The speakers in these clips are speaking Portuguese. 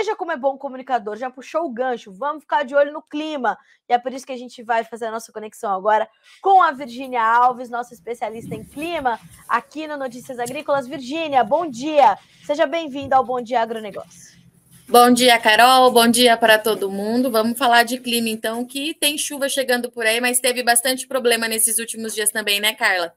Veja como é bom comunicador, já puxou o gancho, vamos ficar de olho no clima. E é por isso que a gente vai fazer a nossa conexão agora com a Virgínia Alves, nossa especialista em clima, aqui no Notícias Agrícolas. Virgínia, bom dia. Seja bem-vinda ao Bom Dia Agronegócio. Bom dia, Carol. Bom dia para todo mundo. Vamos falar de clima, então, que tem chuva chegando por aí, mas teve bastante problema nesses últimos dias também, né, Carla?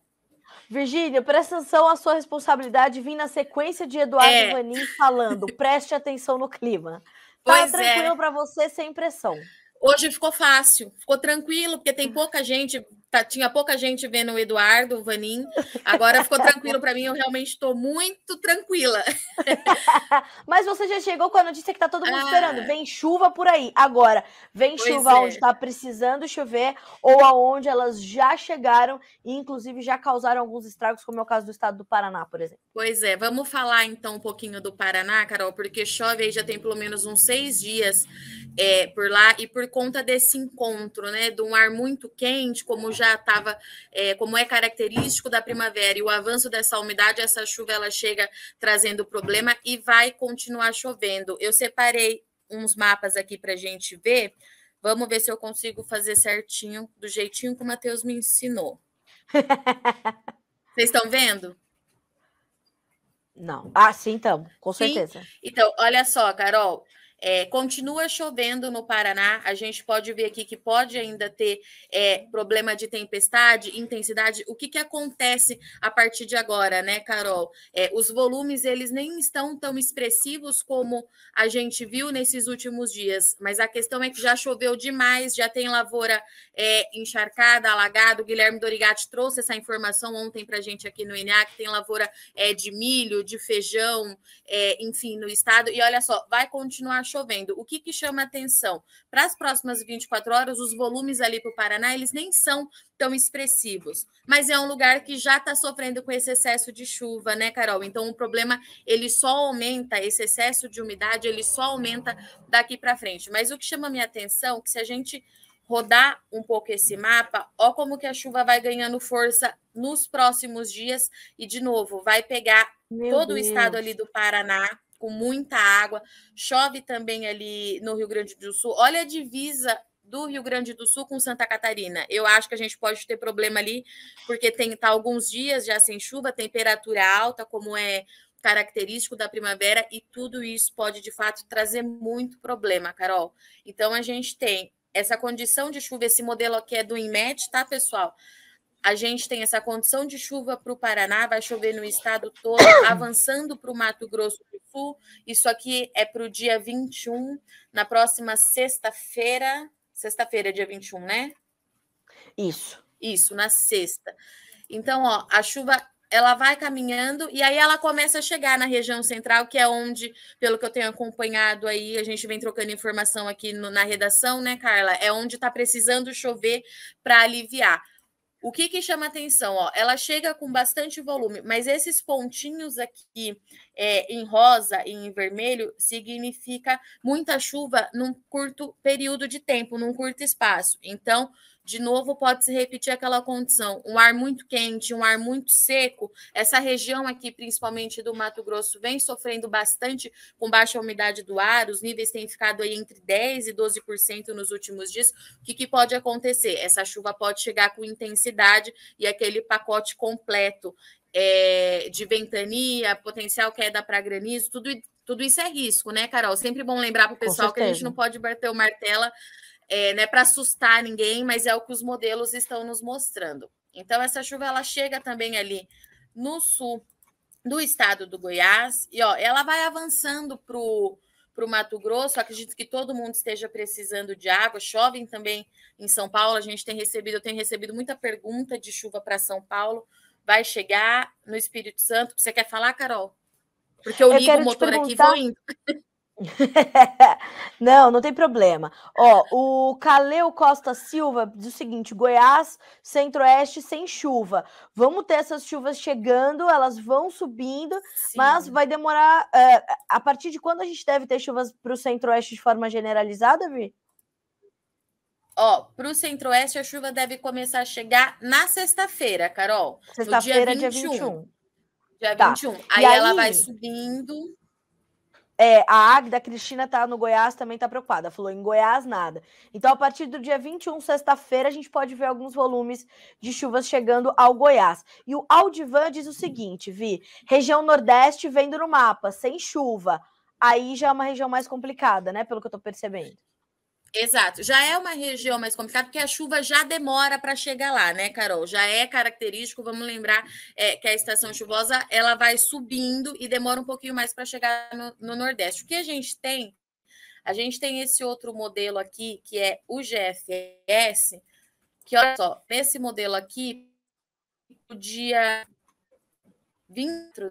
Virgínia, presta atenção à sua responsabilidade vir na sequência de Eduardo é. Vanin falando. Preste atenção no clima. Tá é. tranquilo é. para você sem pressão. Hoje ficou fácil, ficou tranquilo, porque tem hum. pouca gente Tá, tinha pouca gente vendo o Eduardo, o Vanin. Agora ficou tranquilo para mim, eu realmente estou muito tranquila. Mas você já chegou com a notícia que tá todo mundo ah. esperando. Vem chuva por aí. Agora, vem pois chuva é. onde está precisando chover ou aonde elas já chegaram e, inclusive, já causaram alguns estragos, como é o caso do estado do Paraná, por exemplo. Pois é, vamos falar então um pouquinho do Paraná, Carol, porque chove aí já tem pelo menos uns seis dias é, por lá e por conta desse encontro, né, de um ar muito quente, como já estava, é, como é característico da primavera e o avanço dessa umidade, essa chuva ela chega trazendo problema e vai continuar chovendo. Eu separei uns mapas aqui para gente ver. Vamos ver se eu consigo fazer certinho, do jeitinho que o Matheus me ensinou. Vocês estão vendo? Não. Ah, sim, então, com sim. certeza. Então, olha só, Carol. É, continua chovendo no Paraná, a gente pode ver aqui que pode ainda ter é, problema de tempestade, intensidade. O que, que acontece a partir de agora, né, Carol? É, os volumes, eles nem estão tão expressivos como a gente viu nesses últimos dias, mas a questão é que já choveu demais, já tem lavoura é, encharcada, alagada. O Guilherme Dorigatti trouxe essa informação ontem para a gente aqui no INA, que tem lavoura é, de milho, de feijão, é, enfim, no estado. E olha só, vai continuar chovendo chovendo. O que, que chama atenção? Para as próximas 24 horas, os volumes ali para o Paraná, eles nem são tão expressivos. Mas é um lugar que já está sofrendo com esse excesso de chuva, né, Carol? Então o problema ele só aumenta, esse excesso de umidade ele só aumenta daqui para frente. Mas o que chama minha atenção é que se a gente rodar um pouco esse mapa, ó como que a chuva vai ganhando força nos próximos dias e de novo vai pegar Meu todo Deus. o estado ali do Paraná, com muita água. Chove também ali no Rio Grande do Sul. Olha a divisa do Rio Grande do Sul com Santa Catarina. Eu acho que a gente pode ter problema ali, porque tem tá alguns dias já sem chuva, temperatura alta, como é característico da primavera, e tudo isso pode de fato trazer muito problema, Carol. Então a gente tem essa condição de chuva, esse modelo aqui é do Imet tá, pessoal? a gente tem essa condição de chuva para o Paraná, vai chover no estado todo, avançando para o Mato Grosso do Sul. Isso aqui é para o dia 21, na próxima sexta-feira. Sexta-feira, é dia 21, né? Isso. Isso, na sexta. Então, ó, a chuva ela vai caminhando e aí ela começa a chegar na região central, que é onde, pelo que eu tenho acompanhado aí, a gente vem trocando informação aqui no, na redação, né, Carla? É onde está precisando chover para aliviar. O que, que chama atenção? Ó, ela chega com bastante volume, mas esses pontinhos aqui é, em rosa e em vermelho significa muita chuva num curto período de tempo, num curto espaço. Então, de novo pode se repetir aquela condição, um ar muito quente, um ar muito seco. Essa região aqui, principalmente do Mato Grosso, vem sofrendo bastante com baixa umidade do ar, os níveis têm ficado aí entre 10 e 12% nos últimos dias. O que, que pode acontecer? Essa chuva pode chegar com intensidade e aquele pacote completo é, de ventania, potencial queda para granizo, tudo, tudo isso é risco, né, Carol? Sempre bom lembrar para o pessoal que a gente não pode bater o martelo é, não é para assustar ninguém, mas é o que os modelos estão nos mostrando. Então, essa chuva ela chega também ali no sul do estado do Goiás, e ó, ela vai avançando para o Mato Grosso. Acredito que todo mundo esteja precisando de água. Chovem também em São Paulo. A gente tem recebido, eu tenho recebido muita pergunta de chuva para São Paulo. Vai chegar no Espírito Santo. Você quer falar, Carol? Porque eu, eu ligo o motor aqui e vou indo. não, não tem problema. Ó, o Caleu Costa Silva diz o seguinte: Goiás, Centro-Oeste sem chuva. Vamos ter essas chuvas chegando, elas vão subindo, Sim. mas vai demorar. Eh, a partir de quando a gente deve ter chuvas para o Centro-Oeste de forma generalizada, Vi? Ó, para o Centro-Oeste a chuva deve começar a chegar na sexta-feira, Carol. Sexta-feira, dia 21. Dia 21. Dia tá. 21. Aí, aí ela vai subindo. É, a Agda Cristina tá no Goiás, também tá preocupada. Falou em Goiás nada. Então, a partir do dia 21, sexta-feira, a gente pode ver alguns volumes de chuvas chegando ao Goiás. E o Aldivan diz o seguinte, Vi: região Nordeste vendo no mapa, sem chuva. Aí já é uma região mais complicada, né? Pelo que eu tô percebendo. Exato. Já é uma região mais complicada, porque a chuva já demora para chegar lá, né, Carol? Já é característico, vamos lembrar é, que a estação chuvosa ela vai subindo e demora um pouquinho mais para chegar no, no, Nordeste. O que a gente tem? A gente tem esse outro modelo aqui, que é o GFS, que olha só, nesse modelo aqui, o dia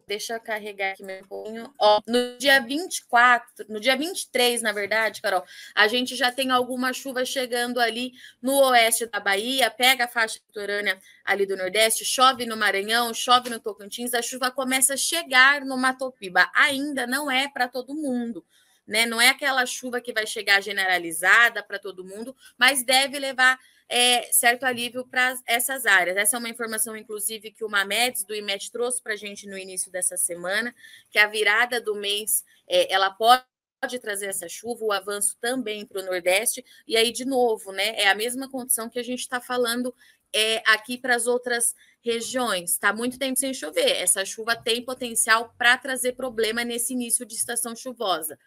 deixa eu carregar aqui meu pouquinho. Ó, no dia 24, no dia 23, na verdade, Carol, a gente já tem alguma chuva chegando ali no oeste da Bahia, pega a faixa litorânea ali do Nordeste, chove no Maranhão, chove no Tocantins, a chuva começa a chegar no Matopiba. Ainda não é para todo mundo né? Não é aquela chuva que vai chegar generalizada para todo mundo, mas deve levar é, certo alívio para essas áreas. Essa é uma informação, inclusive, que o Mamedes do IMET trouxe para a gente no início dessa semana, que a virada do mês é, ela pode pode trazer essa chuva, o avanço também para o Nordeste. E aí, de novo, né? É a mesma condição que a gente está falando é, aqui para as outras regiões. Está muito tempo sem chover. Essa chuva tem potencial para trazer problema nesse início de estação chuvosa.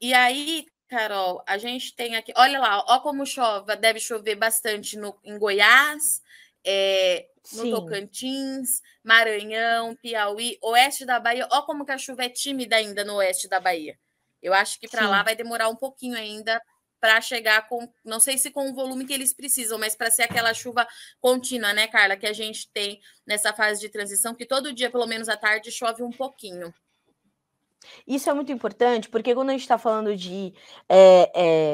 E aí, Carol, a gente tem aqui, olha lá, ó como chove, deve chover bastante no, em Goiás, é, no Sim. Tocantins, Maranhão, Piauí, oeste da Bahia. Ó como que a chuva é tímida ainda no oeste da Bahia. Eu acho que para lá vai demorar um pouquinho ainda para chegar com, não sei se com o volume que eles precisam, mas para ser aquela chuva contínua, né, Carla, que a gente tem nessa fase de transição, que todo dia, pelo menos à tarde, chove um pouquinho. Isso é muito importante, porque quando a gente está falando de é,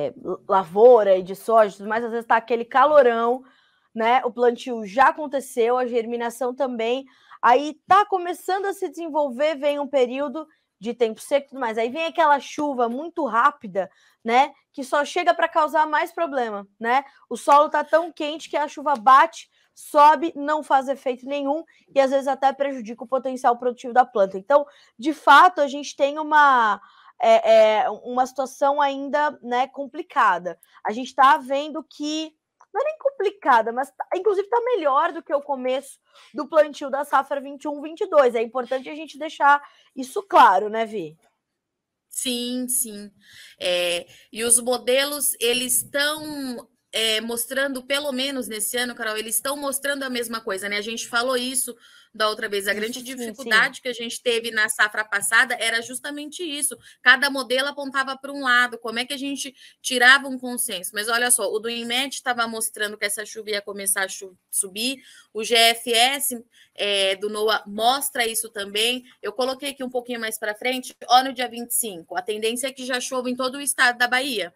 é, lavoura e de soja mas tudo mais, às vezes está aquele calorão, né? O plantio já aconteceu, a germinação também. Aí tá começando a se desenvolver, vem um período de tempo seco mas tudo mais. Aí vem aquela chuva muito rápida, né? Que só chega para causar mais problema, né? O solo tá tão quente que a chuva bate sobe, não faz efeito nenhum e às vezes até prejudica o potencial produtivo da planta. Então, de fato, a gente tem uma. É, é, uma situação ainda né, complicada. A gente está vendo que não é nem complicada, mas tá, inclusive está melhor do que o começo do plantio da safra 21-22. É importante a gente deixar isso claro, né, Vi? Sim, sim. É, e os modelos, eles estão é, mostrando, pelo menos nesse ano, Carol, eles estão mostrando a mesma coisa, né? A gente falou isso da outra vez. A grande sim, dificuldade sim. que a gente teve na safra passada era justamente isso. Cada modelo apontava para um lado. Como é que a gente tirava um consenso? Mas olha só, o do INMET estava mostrando que essa chuva ia começar a chu- subir. O GFS é, do NOAA mostra isso também. Eu coloquei aqui um pouquinho mais para frente. Olha no dia 25, a tendência é que já chova em todo o estado da Bahia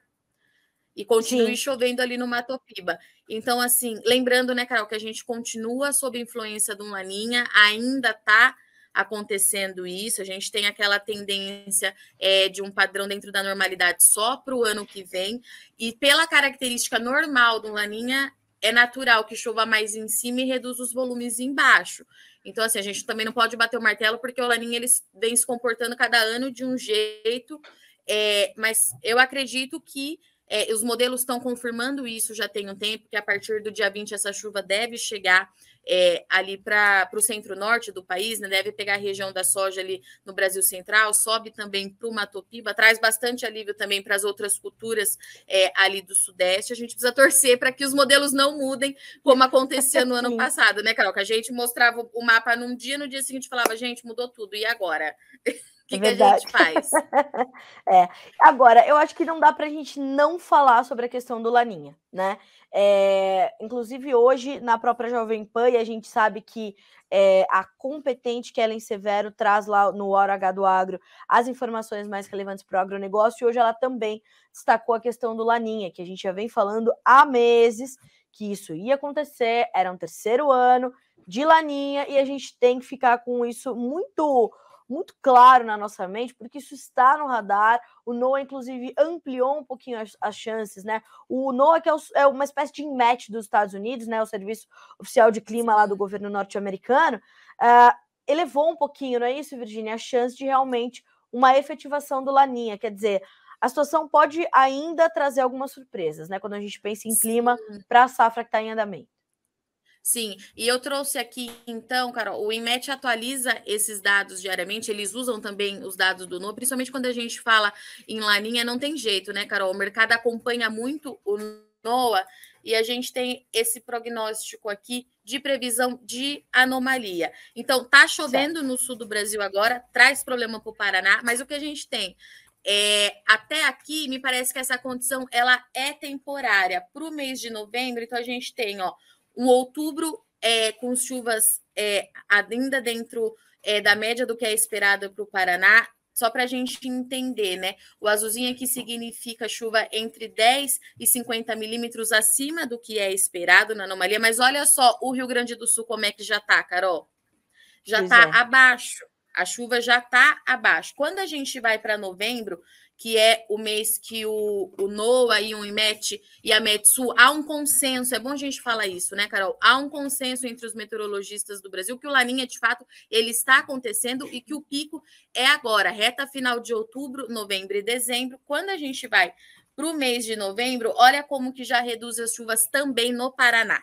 e continue Sim. chovendo ali no Mato Piba. Então, assim, lembrando, né, Carol, que a gente continua sob influência de um laninha, ainda está acontecendo isso, a gente tem aquela tendência é, de um padrão dentro da normalidade só para o ano que vem, e pela característica normal do laninha, é natural que chova mais em cima e reduz os volumes embaixo. Então, assim, a gente também não pode bater o martelo, porque o laninha ele vem se comportando cada ano de um jeito, é, mas eu acredito que é, os modelos estão confirmando isso já tem um tempo, que a partir do dia 20 essa chuva deve chegar é, ali para o centro-norte do país, né? deve pegar a região da soja ali no Brasil Central, sobe também para o Matopiba, traz bastante alívio também para as outras culturas é, ali do Sudeste. A gente precisa torcer para que os modelos não mudem, como acontecia no ano passado, né, Carol? Que a gente mostrava o mapa num dia, no dia seguinte falava, gente, mudou tudo, e agora? É que, é que a gente faz? é. Agora, eu acho que não dá para a gente não falar sobre a questão do Laninha, né? É, inclusive, hoje, na própria Jovem Pan, e a gente sabe que é, a competente Kellen Severo traz lá no Hora H do Agro as informações mais relevantes para o agronegócio, e hoje ela também destacou a questão do Laninha, que a gente já vem falando há meses que isso ia acontecer, era um terceiro ano de Laninha, e a gente tem que ficar com isso muito muito claro na nossa mente, porque isso está no radar. O Noah, inclusive, ampliou um pouquinho as, as chances, né? O NOAA, que é, o, é uma espécie de match dos Estados Unidos, né? O Serviço Oficial de Clima lá do governo norte-americano, uh, elevou um pouquinho, não é isso, Virginia? A chance de realmente uma efetivação do Laninha. Quer dizer, a situação pode ainda trazer algumas surpresas, né? Quando a gente pensa em clima para a safra que está em andamento. Sim, e eu trouxe aqui então, Carol, o IMET atualiza esses dados diariamente, eles usam também os dados do NOA, principalmente quando a gente fala em laninha, não tem jeito, né, Carol? O mercado acompanha muito o NOA e a gente tem esse prognóstico aqui de previsão de anomalia. Então, tá chovendo certo. no sul do Brasil agora, traz problema para o Paraná, mas o que a gente tem é, até aqui, me parece que essa condição ela é temporária. Para o mês de novembro, então a gente tem ó, um outubro, é, com chuvas é, ainda dentro é, da média do que é esperado para o Paraná, só para a gente entender, né? O azulzinho aqui significa chuva entre 10 e 50 milímetros acima do que é esperado na anomalia, mas olha só o Rio Grande do Sul como é que já está, Carol. Já está é. abaixo a chuva já está abaixo. Quando a gente vai para novembro, que é o mês que o, o NOAA e o IMET e a METSU, há um consenso, é bom a gente falar isso, né, Carol? Há um consenso entre os meteorologistas do Brasil que o Laninha, de fato, ele está acontecendo e que o pico é agora, reta final de outubro, novembro e dezembro. Quando a gente vai para o mês de novembro, olha como que já reduz as chuvas também no Paraná.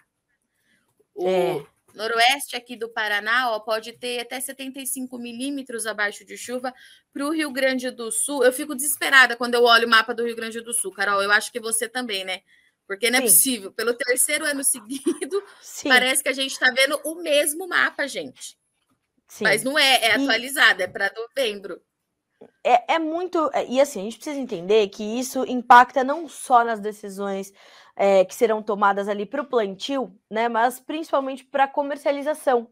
O, é. Noroeste aqui do Paraná ó, pode ter até 75 milímetros abaixo de chuva. Para o Rio Grande do Sul, eu fico desesperada quando eu olho o mapa do Rio Grande do Sul, Carol. Eu acho que você também, né? Porque não é possível. Pelo terceiro ano seguido, Sim. parece que a gente está vendo o mesmo mapa, gente. Sim. Mas não é, é atualizado, e... é para novembro. É, é muito. É, e assim, a gente precisa entender que isso impacta não só nas decisões é, que serão tomadas ali para o plantio, né? Mas principalmente para comercialização,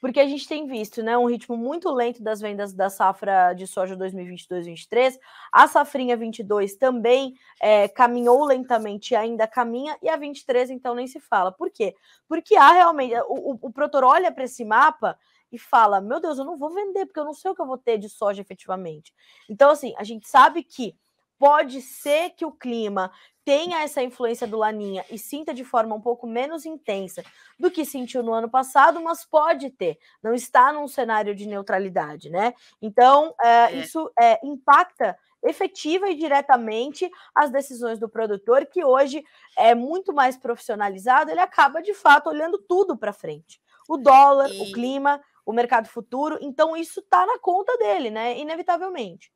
porque a gente tem visto, né, um ritmo muito lento das vendas da safra de soja 2022-23. A safrinha 22 também é, caminhou lentamente, ainda caminha e a 23 então nem se fala. Por quê? Porque há realmente o, o, o produtor olha para esse mapa e fala: Meu Deus, eu não vou vender, porque eu não sei o que eu vou ter de soja efetivamente. Então, assim, a gente sabe que pode ser que o clima tenha hum. essa influência do Laninha e sinta de forma um pouco menos intensa do que sentiu no ano passado, mas pode ter, não está num cenário de neutralidade, né? Então, é, é. isso é, impacta efetiva e diretamente as decisões do produtor, que hoje é muito mais profissionalizado, ele acaba de fato olhando tudo para frente. O dólar, e... o clima, o mercado futuro, então isso está na conta dele, né? Inevitavelmente.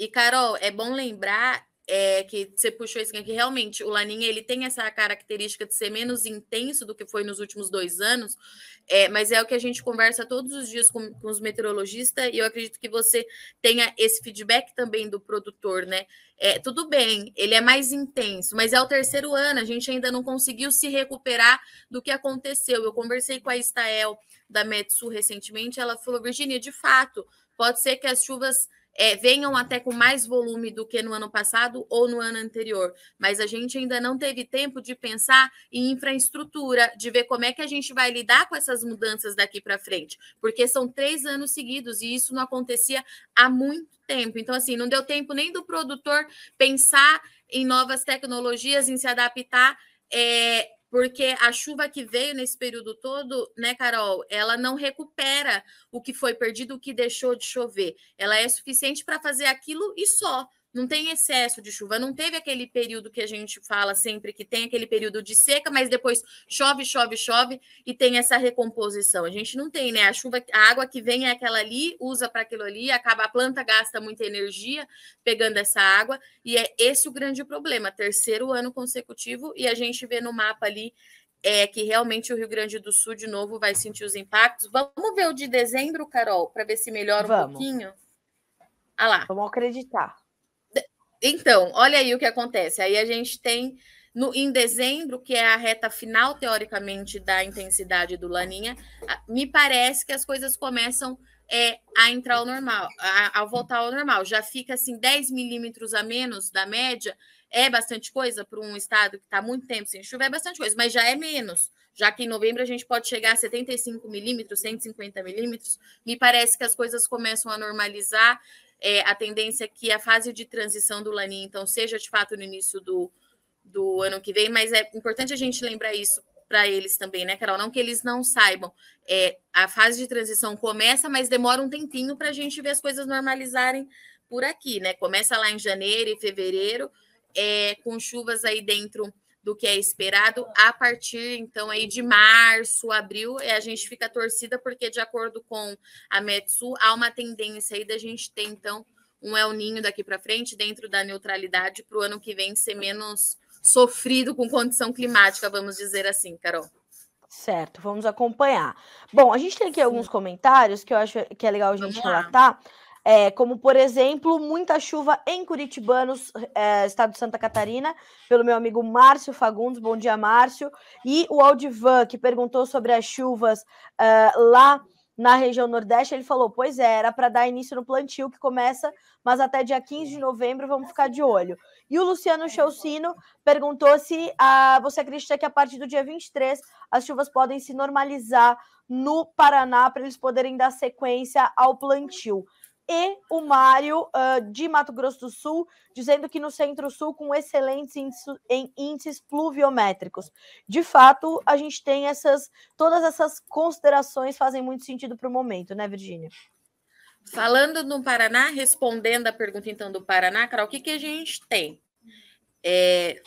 E, Carol, é bom lembrar é, que você puxou isso que realmente o Laninha ele tem essa característica de ser menos intenso do que foi nos últimos dois anos, é, mas é o que a gente conversa todos os dias com, com os meteorologistas, e eu acredito que você tenha esse feedback também do produtor, né? É, tudo bem, ele é mais intenso, mas é o terceiro ano, a gente ainda não conseguiu se recuperar do que aconteceu. Eu conversei com a Estael da Metsu recentemente, ela falou, Virginia, de fato, pode ser que as chuvas é, venham até com mais volume do que no ano passado ou no ano anterior, mas a gente ainda não teve tempo de pensar em infraestrutura, de ver como é que a gente vai lidar com essas mudanças daqui para frente, porque são três anos seguidos e isso não acontecia há muito tempo. Então, assim, não deu tempo nem do produtor pensar em novas tecnologias, em se adaptar. É, porque a chuva que veio nesse período todo, né, Carol, ela não recupera o que foi perdido, o que deixou de chover. Ela é suficiente para fazer aquilo e só não tem excesso de chuva, não teve aquele período que a gente fala sempre que tem aquele período de seca, mas depois chove, chove, chove e tem essa recomposição. A gente não tem, né? A chuva, a água que vem é aquela ali, usa para aquilo ali, acaba a planta gasta muita energia pegando essa água e é esse o grande problema. Terceiro ano consecutivo e a gente vê no mapa ali é que realmente o Rio Grande do Sul de novo vai sentir os impactos. Vamos ver o de dezembro, Carol, para ver se melhora um pouquinho. Ah lá. Vamos acreditar. Então, olha aí o que acontece. Aí a gente tem no, em dezembro, que é a reta final, teoricamente, da intensidade do Laninha, me parece que as coisas começam é, a entrar ao normal, a, a voltar ao normal. Já fica assim 10 milímetros a menos da média, é bastante coisa para um estado que está muito tempo sem chuva, é bastante coisa, mas já é menos. Já que em novembro a gente pode chegar a 75 milímetros, 150 milímetros, me parece que as coisas começam a normalizar é, a tendência é que a fase de transição do Lanin, então, seja de fato no início do, do ano que vem, mas é importante a gente lembrar isso para eles também, né, Carol? Não que eles não saibam. É, a fase de transição começa, mas demora um tempinho para a gente ver as coisas normalizarem por aqui, né? Começa lá em janeiro e fevereiro, é, com chuvas aí dentro do que é esperado a partir então aí de março, abril, e a gente fica torcida porque de acordo com a Metsu há uma tendência aí da gente ter então um El Ninho daqui para frente dentro da neutralidade para o ano que vem ser menos sofrido com condição climática, vamos dizer assim, Carol. Certo, vamos acompanhar. Bom, a gente tem aqui Sim. alguns comentários que eu acho que é legal a gente vamos relatar. Lá. É, como, por exemplo, muita chuva em Curitibanos, é, estado de Santa Catarina, pelo meu amigo Márcio Fagundes. Bom dia, Márcio. E o Aldivan, que perguntou sobre as chuvas é, lá na região Nordeste, ele falou: Pois é, era para dar início no plantio que começa, mas até dia 15 de novembro vamos ficar de olho. E o Luciano Chelsino perguntou se ah, você acredita que a partir do dia 23 as chuvas podem se normalizar no Paraná para eles poderem dar sequência ao plantio e o Mário uh, de Mato Grosso do Sul, dizendo que no Centro-Sul com excelentes índices, em índices pluviométricos. De fato, a gente tem essas todas essas considerações fazem muito sentido para o momento, né, Virgínia? Falando no Paraná, respondendo a pergunta então do Paraná, Carol, o que, que a gente tem? É,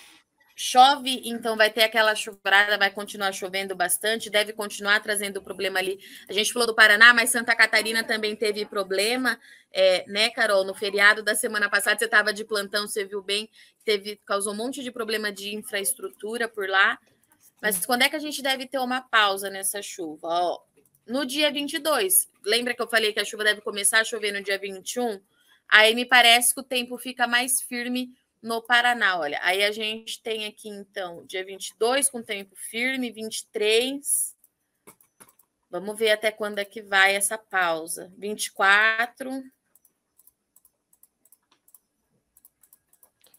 Chove, então vai ter aquela chuvarada, vai continuar chovendo bastante, deve continuar trazendo problema ali. A gente falou do Paraná, mas Santa Catarina também teve problema, é, né, Carol? No feriado da semana passada, você estava de plantão, você viu bem, teve, causou um monte de problema de infraestrutura por lá. Mas quando é que a gente deve ter uma pausa nessa chuva? Ó, no dia 22, lembra que eu falei que a chuva deve começar a chover no dia 21? Aí me parece que o tempo fica mais firme no Paraná. Olha, aí a gente tem aqui, então, dia 22 com tempo firme, 23. Vamos ver até quando é que vai essa pausa. 24.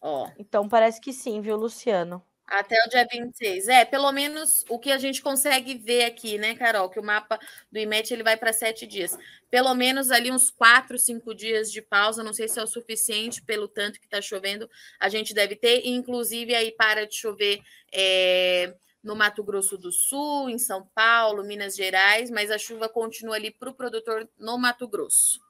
Ó. Então parece que sim, viu, Luciano? Até o dia 26. É, pelo menos o que a gente consegue ver aqui, né, Carol? Que o mapa do IMET ele vai para sete dias. Pelo menos ali uns quatro, cinco dias de pausa. Não sei se é o suficiente pelo tanto que está chovendo. A gente deve ter. inclusive, aí para de chover é, no Mato Grosso do Sul, em São Paulo, Minas Gerais. Mas a chuva continua ali para o produtor no Mato Grosso.